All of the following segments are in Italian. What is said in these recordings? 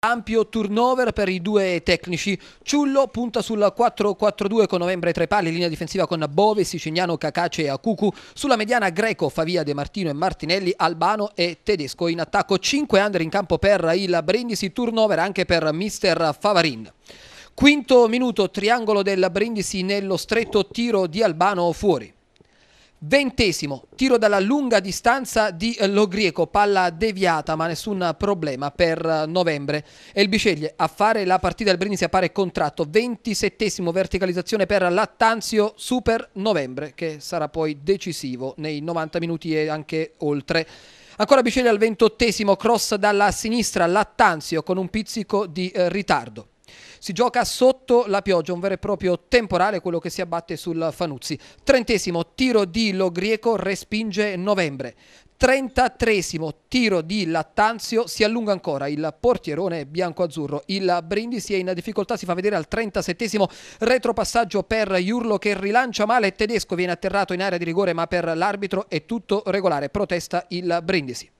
Ampio turnover per i due tecnici. Ciullo punta sul 4-4-2 con Novembre tre pali, linea difensiva con Bove, Siciliano, Cacace e Acucu. Sulla mediana Greco, Favia, De Martino e Martinelli, Albano e Tedesco. In attacco 5 under in campo per il Brindisi, turnover anche per Mister Favarin. Quinto minuto, triangolo del Brindisi nello stretto tiro di Albano fuori. Ventesimo, tiro dalla lunga distanza di eh, Logrieco, palla deviata ma nessun problema per eh, novembre. E il Elbiceglie a fare la partita del Brindisi appare contratto, ventisettesimo verticalizzazione per Lattanzio super novembre che sarà poi decisivo nei 90 minuti e anche oltre. Ancora Biceglie al ventottesimo, cross dalla sinistra, Lattanzio con un pizzico di eh, ritardo si gioca sotto la pioggia, un vero e proprio temporale quello che si abbatte sul Fanuzzi. Trentesimo tiro di Logrieco respinge Novembre. 33 tiro di Lattanzio si allunga ancora il portierone bianco-azzurro. Il Brindisi è in difficoltà, si fa vedere al 37 retropassaggio per Jurlo che rilancia male. Tedesco viene atterrato in area di rigore, ma per l'arbitro è tutto regolare. Protesta il Brindisi.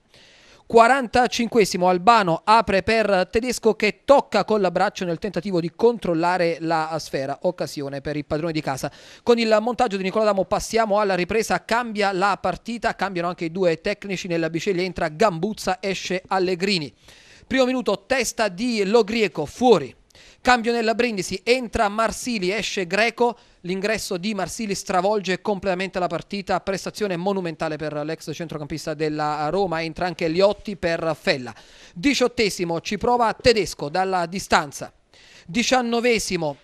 45 Albano apre per Tedesco che tocca con l'abbraccio nel tentativo di controllare la sfera, occasione per il padrone di casa. Con il montaggio di Nicola Damo passiamo alla ripresa, cambia la partita, cambiano anche i due tecnici nella biceglia, entra Gambuzza, esce Allegrini. Primo minuto testa di Logrieco, fuori, Cambio nella Brindisi, entra Marsili, esce Greco, l'ingresso di Marsili stravolge completamente la partita, prestazione monumentale per l'ex centrocampista della Roma, entra anche Liotti per Fella. Diciottesimo ci prova Tedesco dalla distanza. Diciannovesimo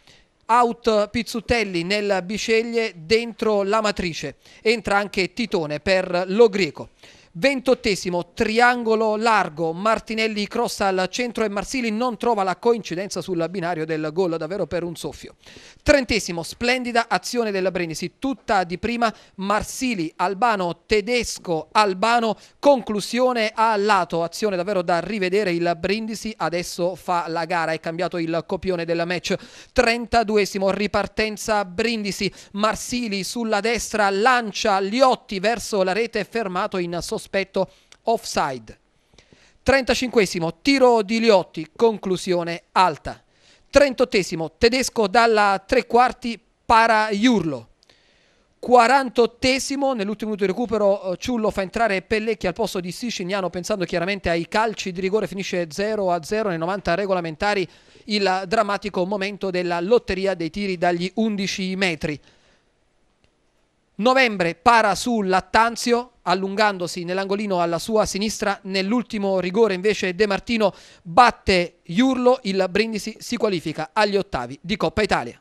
out Pizzutelli nel biceglie dentro la matrice, entra anche Titone per Lo Greco. 28 esimo triangolo largo, Martinelli cross al centro e Marsili non trova la coincidenza sul binario del gol davvero per un soffio. Trentesimo, splendida azione della Brindisi, tutta di prima Marsili, Albano, Tedesco, Albano, conclusione a lato, azione davvero da rivedere il Brindisi, adesso fa la gara, è cambiato il copione della match. 32esimo, ripartenza Brindisi, Marsili sulla destra lancia Liotti verso la rete fermato in sostituzione sospetto offside. 35 tiro di Liotti, conclusione alta. 38 tedesco dalla tre quarti para Iurlo. 48 nell'ultimo minuto di recupero eh, Ciullo fa entrare Pellecchi al posto di Sicignano, pensando chiaramente ai calci di rigore finisce 0 a 0 nei 90 regolamentari il drammatico momento della lotteria dei tiri dagli 11 metri Novembre para su Lattanzio, allungandosi nell'angolino alla sua sinistra. Nell'ultimo rigore invece De Martino batte Iurlo, il Brindisi si qualifica agli ottavi di Coppa Italia.